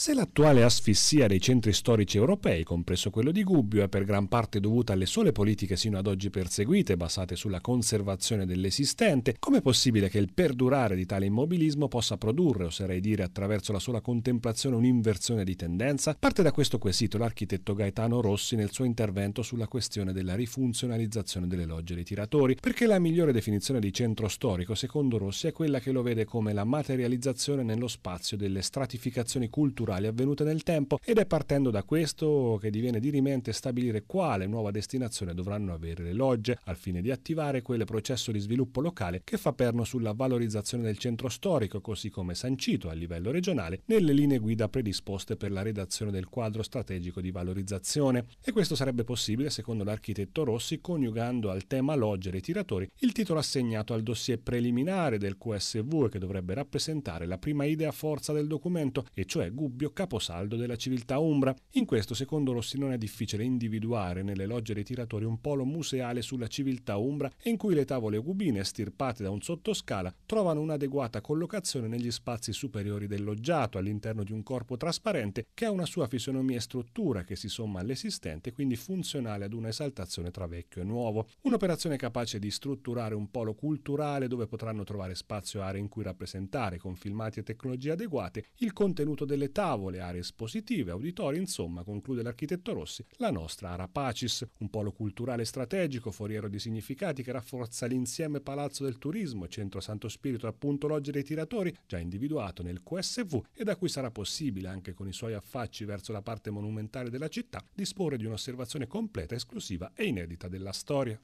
Se l'attuale asfissia dei centri storici europei, compreso quello di Gubbio, è per gran parte dovuta alle sole politiche sino ad oggi perseguite, basate sulla conservazione dell'esistente, com'è possibile che il perdurare di tale immobilismo possa produrre, oserei dire, attraverso la sola contemplazione un'inversione di tendenza? Parte da questo quesito l'architetto Gaetano Rossi nel suo intervento sulla questione della rifunzionalizzazione delle logge dei tiratori, perché la migliore definizione di centro storico, secondo Rossi, è quella che lo vede come la materializzazione nello spazio delle stratificazioni culturali culturali avvenute nel tempo ed è partendo da questo che diviene dirimente stabilire quale nuova destinazione dovranno avere le logge al fine di attivare quel processo di sviluppo locale che fa perno sulla valorizzazione del centro storico così come sancito a livello regionale nelle linee guida predisposte per la redazione del quadro strategico di valorizzazione e questo sarebbe possibile secondo l'architetto Rossi coniugando al tema logge e tiratori il titolo assegnato al dossier preliminare del QSV che dovrebbe rappresentare la prima idea forza del documento e cioè Gubbio dubbio caposaldo della civiltà umbra. In questo, secondo Rossinone, è difficile individuare nelle logge dei tiratori un polo museale sulla civiltà umbra in cui le tavole cubine, stirpate da un sottoscala, trovano un'adeguata collocazione negli spazi superiori del loggiato, all'interno di un corpo trasparente che ha una sua fisionomia e struttura che si somma all'esistente, quindi funzionale ad una esaltazione tra vecchio e nuovo. Un'operazione capace di strutturare un polo culturale dove potranno trovare spazio e aree in cui rappresentare, con filmati e tecnologie adeguate, il contenuto delle tavole tavole, aree espositive, auditori, insomma, conclude l'architetto Rossi, la nostra Ara Pacis, un polo culturale strategico, foriero di significati che rafforza l'insieme Palazzo del Turismo, Centro Santo Spirito, appunto Loggia dei Tiratori, già individuato nel QSV e da cui sarà possibile, anche con i suoi affacci verso la parte monumentale della città, disporre di un'osservazione completa, esclusiva e inedita della storia.